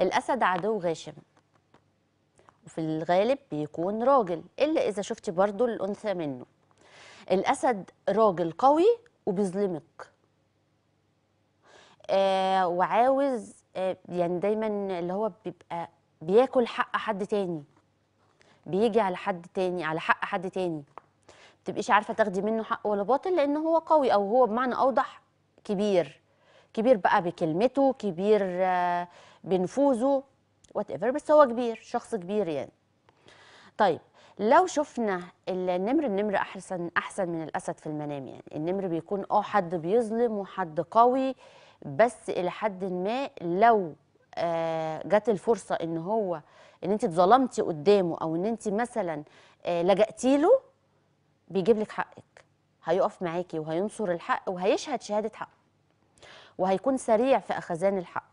الأسد عدو غاشم وفي الغالب بيكون راجل إلا إذا شفتي برضو الأنثى منه الأسد راجل قوي وبيظلمك آه وعاوز آه يعني دايما اللي هو بيبقى بياكل حق حد تاني بيجي على حد تاني على حق حد تاني بتبقيش عارفه تاخدي منه حق ولا باطل لان هو قوي او هو بمعنى اوضح كبير كبير بقى بكلمته كبير آه، بنفوذه وات ايفر بس هو كبير شخص كبير يعني طيب لو شفنا النمر النمر احسن احسن من الاسد في المنام يعني النمر بيكون اه حد بيظلم وحد قوي بس الى حد ما لو آه، جت الفرصه ان هو ان انت اتظلمتي قدامه او ان انت مثلا آه، لجأتي له بيجيب لك حقك هيقف معاكي وهينصر الحق وهيشهد شهاده حق وهيكون سريع في أخذان الحق